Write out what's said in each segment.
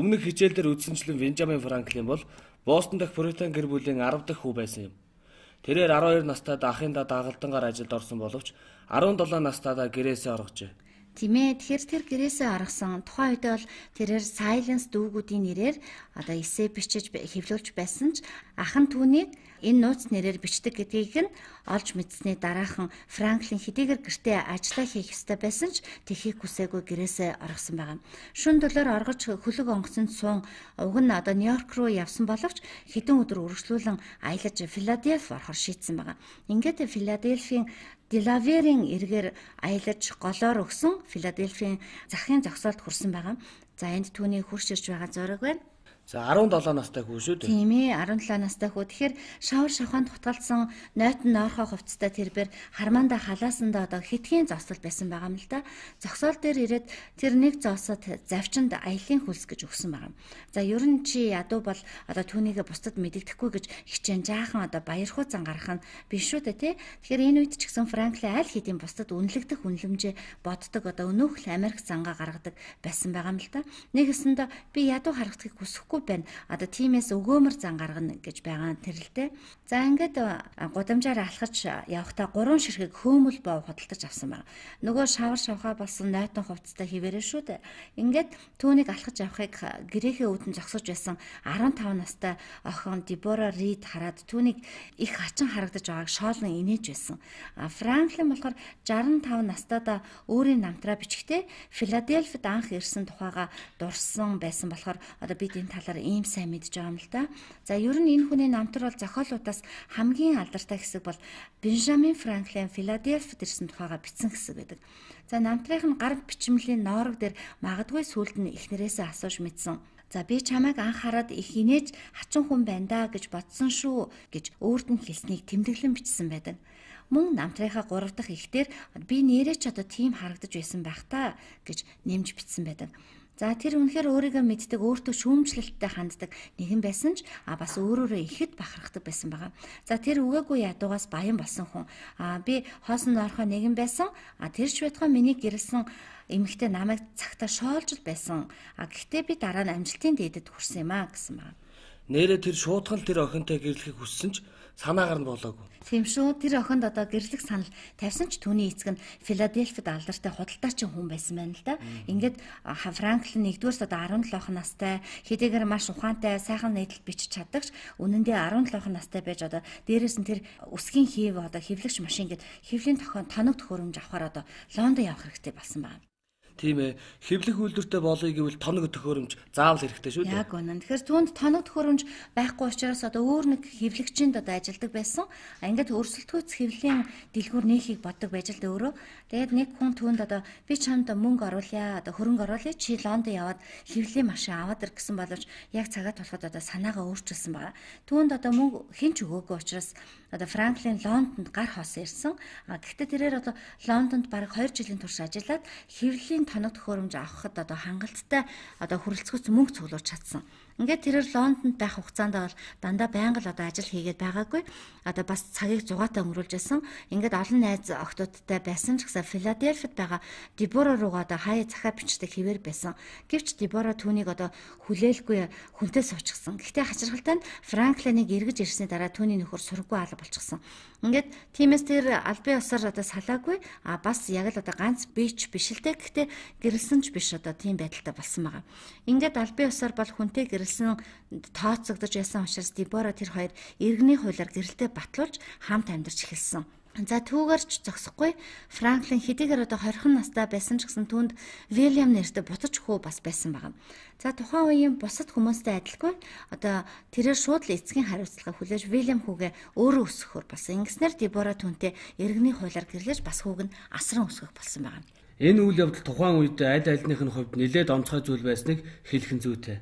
Өмнөх хичээлдэр үздэнчлэн Бенджамин Франклин бол Бостон дахь Пуритан гэр бүлийн 10 дахь хүү байсан юм. Тэрээр 12 настайдаа ахындаа дагалдангаар ажилд орсон боловч 17 настайдаа гэрээсээ оргожээ. Тийм ээ. Тэгэхээр тэр гэрээсээ гаргасан тухайн үедээ бол тэрээр silence дүүгүүдийн нэрээр одоо эсээ бичиж хэвлүүлж байсан ч ах нь түүнийг энэ нууц нэрээр бичдэг гэдгийг нь олж мэдсэний дараахан Франклин хэдийгээр гэртээ ажиллаа хийх ёстой байсан ч тэхийг хүсээгүй гэрээсээ оргосон байгаа. Шүн дөлөөр оргож хөлөг онгоцонд суун уг нь одоо Нью-Йорк руу явсан боловч хэдэн өдөр үргэлжлүүлэн аялаж Филадельфи орохор шийдсэн байгаа. Ингээд Филадельфийн Делаверийн эргээр аялаж голоор өгсөн Филадельфийн захын зогсоолд хүрсэн байгаа. За энд түүний хурш ирж байгаа зөрөг байна. За 17 настай хүүсүүд. Тийм ээ 17 настай хүү. Тэгэхээр шавар шавханд хутгалсан нойтон нойрхоо хувцастай тэрбэр хармаанда халаасанда одоо хитгэн зогсол байсан байгаа юм л да. Зогсоол дээр ирээд тэр нэг зоосод завчинд аялын хөлс гэж өгсөн байгаа юм. За ер нь чи ядуу бол одоо түүнийгээ бусдад мэдэгдэхгүй гэж хичээн жаахан одоо баяр хууцан гарах нь биш шүү дээ тий. Тэгэхээр энэ үед ч гэсэн Франклин аль хэдийн бусдад үнэлэгдэх үнлэмжээ боддог одоо өнөөх Америк зангаа гаргадаг байсан байгаа юм л да. Нэгэсэнд би ядуу харагдахыг хүсэхгүй чадахгүй байна. Одоо тиймээс өгөөмөр зан гаргана гэж байгаа тэр л дээ. За ингээд гудамжаар алхаж явхдаа гурван ширхэг хөөмөл бов худалдаж авсан байна. Нөгөө шавар шавхаа болсон нойтон хувцастай хിവэрэн шүү дээ. Ингээд түүнийг алхаж явахыг гэрээхээ үүдэн зогсож байсан 15 настай охин Дебора Рид хараад түүнийг их хачин харагдаж байгааг шоолн инээж байсан. Франклин болохоор 65 настайдаа өөрийн намтраа бичгтээ Филадельфид анх ирсэн тухайга дурсан байсан болохоор одоо бид энэ талаар ийм сайн мэдж байгаа юм л да. За ер нь энэ хүний намтар бол зохиолуудаас хамгийн алдартай хэсэг бол Бенжамин Франклин Филадельфид ирсэн тухайга бичсэн хэсэг байдаг. За намтрынх нь гар бичмлийн ноорог дээр магадгүй сүлд нь эхнэрээсээ асууж мэдсэн. За би чамайг анхаарад их инээж хачин хүн байна да гэж бодсон шүү гэж өөрт нь хэлснийг тэмдэглэн бичсэн байдаг. Мөн намтрынхаа 3 дахь ихтэр би нэрээ ч одоо тийм харагдаж байсан байх та гэж нэмж бичсэн байдаг. За тэр үнэхээр өөрийгөө мэддэг, өөртөө шүүмжлэлттэй ханддаг нэгэн байсан ч а бас өөрөөрөө ихэд бахархдаг байсан байгаа. За тэр үгээгүй ядуугаас баян болсон хүн. А би хоосонд орохоо нэгэн байсан. А тэр шведхоо миний гэрэлсэн эмэгтэй намайг цагтаа шоолж байсан. А гэхдээ би дараа нь амжилтын дээдэд хүрсэн юм а гэсэн байна. Нээрээ тэр шуудхан тэр охинтой гэрлэхийг хүссэн ч санаагаар нь болоогүй. Тийм шүү. Тэр охинд одоо гэрлэх санал тавьсан ч түүний эцэг нь Филадельфид алдартай худалдаачин хүн байсан байна л да. Ингээд Франклин нэгдүгээрс одоо 17 настай хэдийгээр маш ухаантай сайхан нийтлэл бичиж чаддагч үнэн дээр 17 настай байж одоо дээрээс нь тэр үсгийн хийв одоо хэвлэгч машин гээд хэвлийн тохион тоног төхөөрөмж авахаар одоо Лондон явах хэрэгтэй болсон байна. Тийм ээ. Хэвлэх үйлдвэртэй болъё гэвэл тоног төхөөрөмж заавал хэрэгтэй шүү дээ. Яг үнэн. Тэгэхээр түүнд тоног төхөөрөмж байхгүй учраас одоо өөр нэг хэвлэгчэнд одоо ажилладаг байсан. А ингээд өрсөлдөхүйц хэвлэлийн дэлгүүр нээхийг боддог байж л өөрөө. Тэгээд нэг хүн түүнд одоо би чамд мөнгө оруулъя, одоо хөрөнгө оруулъя. Чи Лондон яваад хэвлэлийн машин аваад ир гэсэн боловч яг цагаа тулахад одоо санаагаа өөрчилсөн байгаа. Түүнд одоо мөнгө хэн ч өгөөгүй учраас одоо Франклин Лондонд гар хос ирсэн. А гэхдээ тэрээр одоо Лондонд бараг 2 жилийн турш ажиллаад хэвлэлийн танах төхөөрөмж авахад одоо хангалттай одоо хүрэлцгүц мөнгө цуглуулж чадсан. Ингээд тэрээр Лондонд байх хугацаанд бол дандаа байнга л одоо ажил хийгээд байгаагүй. Одоо бас цагийг зугаатай өнгөрүүлж байсан. Ингээд олон найз охтуудтай байсан ч гэсэн Филадельфид байгаа Дебора руугаа одоо хаяа захаа бичдэг хിവэр байсан. Гэвч Дебора түүнийг одоо хүлээлгүй хүнтэй суучихсан. Гэхдээ хачирхалтай нь Франклиныг эргэж ирсний дараа түүний нөхөр сургуу алга болчихсон. Ингээд тиймээс тэр албан ёсоор одоо салаагүй. А бас яг л одоо ганц бич биш л дээ. Гэхдээ гэрэлсэн ч биш одоо тийм байдалтай болсон байгаа. Ингээд албан ёсоор бол хүнтэй гэрэл хэлсэн тооцогдож байсан учраас Дебора тэр хоёр иргэний хуулаар гэрэлтэй батлуулж хамт амьдарч эхэлсэн. За түүгээрч зогсохгүй Франклин хэдийгээр одоо 20 настай байсан ч гэсэн түүнд Вильям нэртэй бутаж хөө бас байсан байна. За тухайн үеийн бусад хүмүүстэй адилгүй одоо тэрээр шууд л эцгийн хариуцлага хүлээж Вильям хүүгээ өөрөө өсгөхөр болсон. Ингэснээр Дебора түүнтэй иргэний хуулаар гэрлэж бас хүүг нь асран өсгөх болсон байна. Энэ үйл явдал тухайн үед аль альнийх нь хувьд нэлээд онцгой зүйл байсныг хэлхэн зүйтэй.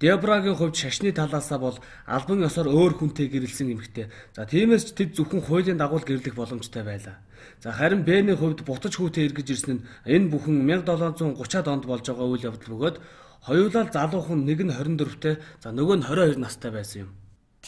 Дебрагийн хувьд шашны талаасаа бол албан ёсоор өөр хүнтэй гэрэлсэн эмэгтэй. За тиймээс ч тэд зөвхөн хуулийн дагуу л гэрлэх боломжтой байлаа. За харин Бэний хувьд бутаж хүүтэй эргэж ирсэн нь энэ бүхэн 1730-аад онд болж байгаа үйл явдал бөгөөд хоёулаа залуухан нэг нь 24-тэй, за нөгөө нь 22 настай байсан юм.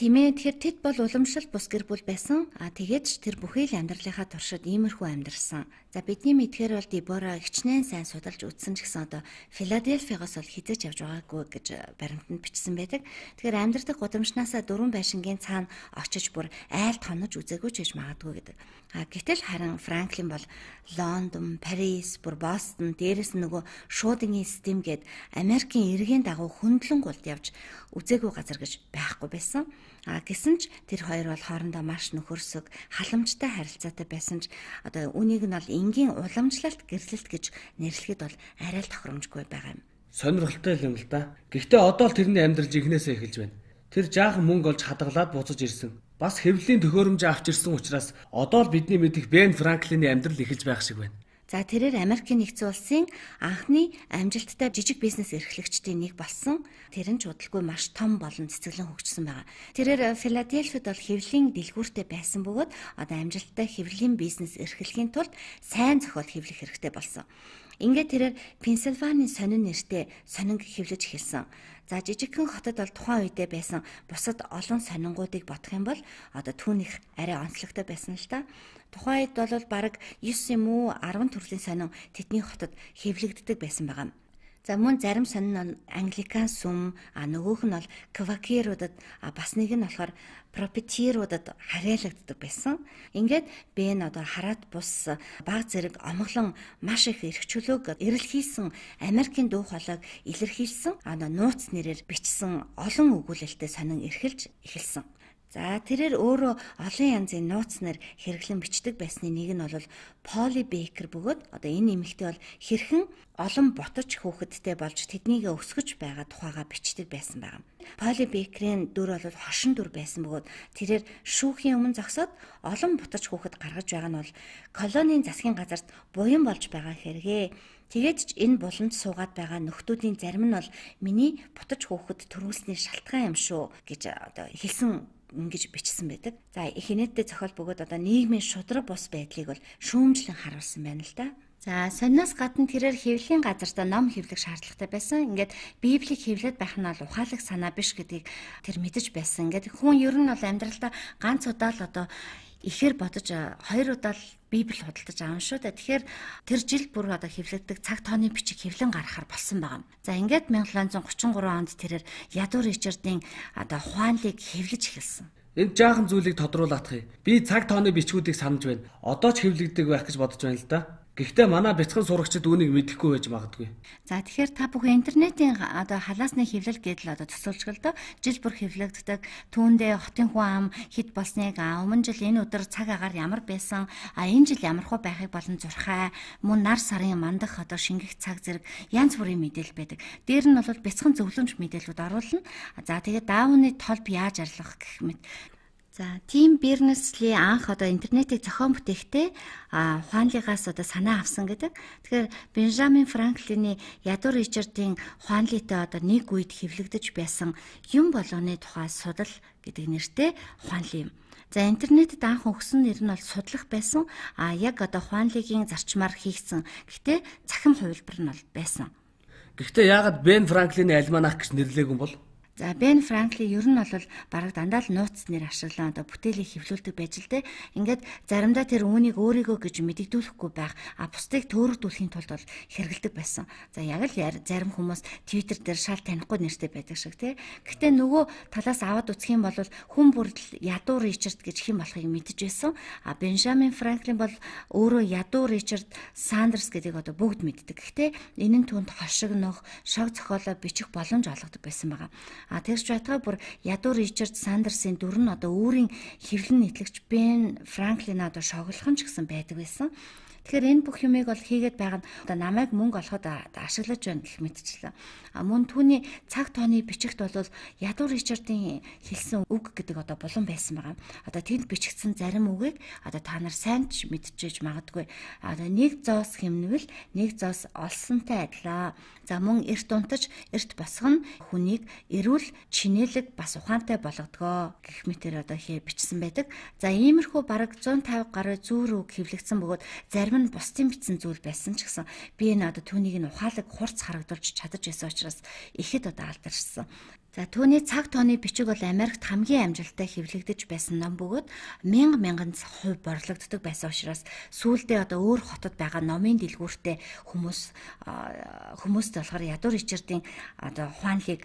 Тийм ээ. Тэгэхээр тэд бол уламжлал бус гэр бүл байсан. А тэгээд ч тэр бүхий л амьдралынхаа туршид иймэрхүү амьдрсан. За бидний мэдхээр бол Дебора хичнээн сайн судалж үзсэн ч гэсэн одоо Филадельфиагоос бол хизэж явж байгаагүй гэж э, баримтанд бичсэн байдаг. Тэгэхээр амьдрах гудамжнаасаа дөрвөн байшингийн цаана очиж бүр айлт хонож үзээгүй ч гэж магадгүй гэдэг. А гэтэл харин Франклин бол Лондон, Парис, бүр Бостон, дээрэс нь нөгөө шуудангийн систем гээд Америкийн эргийн дагуу хөндлөнгөлд явж үзээгүй газар гэж байхгүй байсан. А гэсэн ч тэр хоёр бол хоорондоо маш нөхөрсөг халамжтай харилцаатай байсан ч одоо үнийг нь бол энгийн уламжлалт гэрлэлт гэж нэрлэхэд бол арай л тохиромжгүй байгаа юм. Сонирхолтой юм л да. Гэхдээ одоо л тэрний амьдрал жигнэсээ эхэлж байна. Тэр жаахан мөнгө олж хадгалаад буцаж ирсэн. Бас хэвлийн төхөөрөмж авч ирсэн учраас одоо л бидний мэдих Бен Франклиний амьдрал эхэлж байх шиг байна. За тэрээр Америкийн нэгдсэн улсын анхны амжилттай жижиг бизнес эрхлэгчдийн нэг болсон. Тэр нь ч удалгүй маш том болон цэцгэлэн хөгжсөн байгаа. Тэрээр Филадельфид э, бол хэвлэлийн дэлгүүртэй байсан бөгөөд одоо амжилттай хэвлэлийн бизнес эрхлэхийн тулд сайн зохиол хэвлэх хэрэгтэй болсон. Ингээд тэрээр Пенсильвани сонин нэртэй сонинг хэвлэж эхэлсэн. За жижигхэн хотод бол тухайн үедээ байсан бусад олон сонингуудыг бодох юм бол одоо түүнийх арай онцлогтой байсан л та. Тухайн үед бол бараг 9 юм уу 10 төрлийн сонин тэдний хотод хэвлэгддэг байсан байгаа. За мөн зарим сонин нь англикан сүм, а нөгөөх нь бол квакеруудад, а бас нэг нь болохоор пропетируудад хараалагддаг байсан. Ингээд Бэн одоо хараат бус баг зэрэг омглон маш их эрх чөлөөг эрэлхийлсэн Америкийн дуу хоолойг илэрхийлсэн, а нууц нэрээр бичсэн олон өгүүлэлтэд сонин эрхэлж эхэлсэн. За тэрээр өөрөө олон янзын нууц нар хэрэглэн бичдэг байсны нэг нь бол Поли Бейкер бөгөөд одоо энэ эмэгтэй бол хэрхэн олон ботч хүүхэдтэй болж тэднийг өсгөж байгаа тухайга бичдэг байсан байна. Поли Бейкерийн дүр бол хошин дүр байсан бөгөөд тэрээр шүүхийн өмнө зогсоод олон ботч хүүхэд гаргаж байгаа нь бол колонийн засгийн газарт буян болж байгаа хэрэгээ. Тэгээд ч энэ буланд суугаад байгаа нөхдүүдийн зарим нь бол миний бутаж хөөхөд төрүүлсний шалтгаан юм шүү гэж одоо хэлсэн ингэж бичсэн байдаг. За эхнээдтэй зохиол бөгөөд одоо нийгмийн шудраг бус байдлыг бол шүүмжлэн харуулсан байна л да. За сонноос гадна тэрээр хэвлэлийн газарт ном хэвлэх шаардлагатай байсан. Ингээд библийг хэвлээд байх нь бол ухаалаг санаа биш гэдгийг тэр мэдэж байсан. Ингээд хүн ер нь бол амьдралдаа ганц удаа л одоо ихээр бодож хоёр удаа л Библийг худалдаж аван шүү дээ. Тэгэхээр тэр жил бүр одоо хэвлэгдэх цаг тооны бичиг хэвлэн гаргахаар болсон байгаа юм. За ингээд 1733 онд тэрээр Ядуур Ричардын одоо ухаанлыг хэвлэж эхэлсэн. Энэ жаахан зүйлийг тодруулаатах юм. Би цаг тооны бичгүүдийг санаж байна. Одоо ч хэвлэгдэх байх гэж бодож байна л да. Гэхдээ манай бяцхан сурагчид үүнийг мэдэхгүй байж магадгүй. За тэгэхээр та бүхэн интернетийн одоо халаасны хэвлэл гэдэл одоо төсөөлжгөлдөө жил бүр хэвлэгддэг түүндээ хотын хүн ам хэд болсныг өмнө жил энэ өдөр цаг агаар ямар байсан а энэ жил ямар хөө байхыг болон зурхай мөн нар сарын мандах одоо шингэх цаг зэрэг янз бүрийн мэдээлэл байдаг. Дээр нь бол бяцхан зөвлөмж мэдээллүүд оруулна. За тэгээд даавны толб яаж арилгах гэх мэт За тийм Бернесли анх одоо интернетийг зохион бүтээхдээ ухаанлыгаас одоо санаа авсан гэдэг. Тэгэхээр Бенжамин Франклины ядуур Ричардын ухаанлытай одоо нэг үед хэвлэгдэж байсан юм болгоны тухай судал гэдэг нэртэй ухаанлын юм. За интернетэд анх өгсөн нэр нь бол судлах байсан. А яг одоо ухаанлыгийн зарчмаар хийгдсэн. Гэхдээ цахим хувилбар нь бол байсан. Гэхдээ яагаад Бен Франклины альманах гэж нэрлэегүй юм бол? За Бен Франкли ер нь бол бараг дандаа л нууц нэр ашиглан одоо бүтээлийг хөвлүүлдэг байж л дээ. Ингээд заримдаа тэр үүнийг өөрийгөө гэж мэдэгдүүлэхгүй байх, а бусдыг төөрөгдүүлэхийн тулд бол хэрэгэлдэг байсан. За яг л зарим хүмүүс Twitter дээр шал танихгүй нэртэй байдаг шиг тий. Гэхдээ нөгөө талаас аваад үзэх юм бол хүн бүрдэл ядуу Ричард гэж хэн болохыг мэдэж байсан. А Бенжамин Франклин бол өөрөө ядуу Ричард Сандерс гэдэг одоо бүгд мэддэг. Гэхдээ энэ нь түнд хошигнох, шог зохиолоо бичих боломж олгодог байсан байгаа. А тэгж байтгаа бүр ядуу Ричард Сандерсын дүр нь одоо өөрийн хэвлэн нийтлэгч Бен Франклин одоо шоглох нь ч гэсэн байдаг байсан. Тэгэхээр энэ бүх юмыг бол хийгээд байгаа нь одоо намайг мөнгө олоход ашиглаж байна гэх мэтчлээ. А мөн түүний цаг тооны бичигт бол ядуур Ричардын хэлсэн үг гэдэг одоо булан байсан байгаа. Одоо тэнд бичигдсэн зарим үгийг одоо та нар сайн ч мэдчихэж магадгүй. Одоо нэг зоос хэмнвэл нэг зоос олсонтай адилаа. За мөн эрт унтаж эрт босгоно хүнийг эрүүл чинэлэг бас ухаантай болгодгоо гэх мэтэр одоо хэ бичсэн байдаг. За иймэрхүү бараг 150 гаруй зүүр үг хэвлэгдсэн бөгөөд зарим Зарим нь бусдын бичсэн зүйл байсан ч гэсэн би энэ одоо түүнийг нь ухаалаг хурц харагдуулж чадаж байсан учраас ихэд одоо алдаршсан. За түүний цаг тооны бичиг бол Америкт хамгийн амжилттай хэвлэгдэж байсан ном бөгөөд мянга мянган хувь борлогддог байсан учраас сүүлдээ одоо өөр хотод байгаа номын дэлгүүртээ хүмүүс хүмүүст болохоор ядуур ичэрдийн одоо ухаанлыг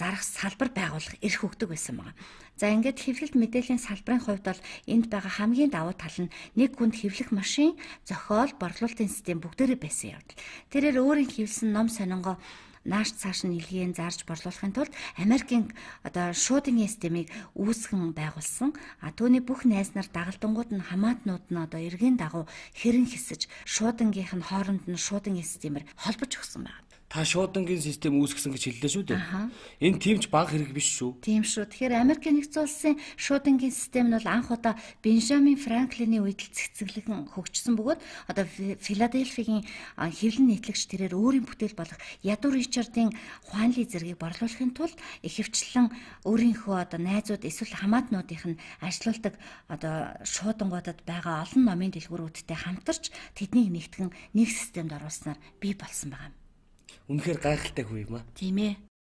зарах салбар байгуулах эрх өгдөг байсан байна. За ингээд хэвлэлт мэдээллийн салбарын хувьд бол энд байгаа хамгийн давуу тал нь нэг хүнд хэвлэх машин, зохиол, борлуулалтын систем бүгдээрээ байсан явдал. Тэрээр өөрийн хэвлсэн ном сонингоо нааш цааш нь илгээн зарж борлуулахын тулд Америкийн одоо шуудангийн системийг үүсгэн байгуулсан. А түүний бүх найз нар дагалдангууд нь хамаатнууд нь одоо эргийн дагуу хэрэн хэсэж шуудангийнх нь хооронд нь шуудангийн системээр холбож өгсөн байна та шуудангийн систем үүсгэсэн гэж хэллээ шүү дээ. Энэ тиймч бага хэрэг биш шүү. Тийм шүү. Тэгэхээр Америк нэгдсэн улсын шуудангийн систем нь бол анх удаа Бенжамин Франклины үед л цэцгэлэн хөгжсөн бөгөөд одоо Филадельфигийн хэвлэн нийтлэгч тэрээр өөрийн бүтээл болох Ядуу Ричардын хуанли зэргийг борлуулахын тулд ихэвчлэн өөрийнхөө одоо найзууд эсвэл хамаатнуудын нь ажилуулдаг одоо шуудангуудад байгаа олон номын дэлгүүрүүдтэй хамтарч тэднийг нэгтгэн нэг системд оруулснаар бий болсон байгаа юм. Үнэхээр гайхалтай хүү юм аа. Тийм ээ.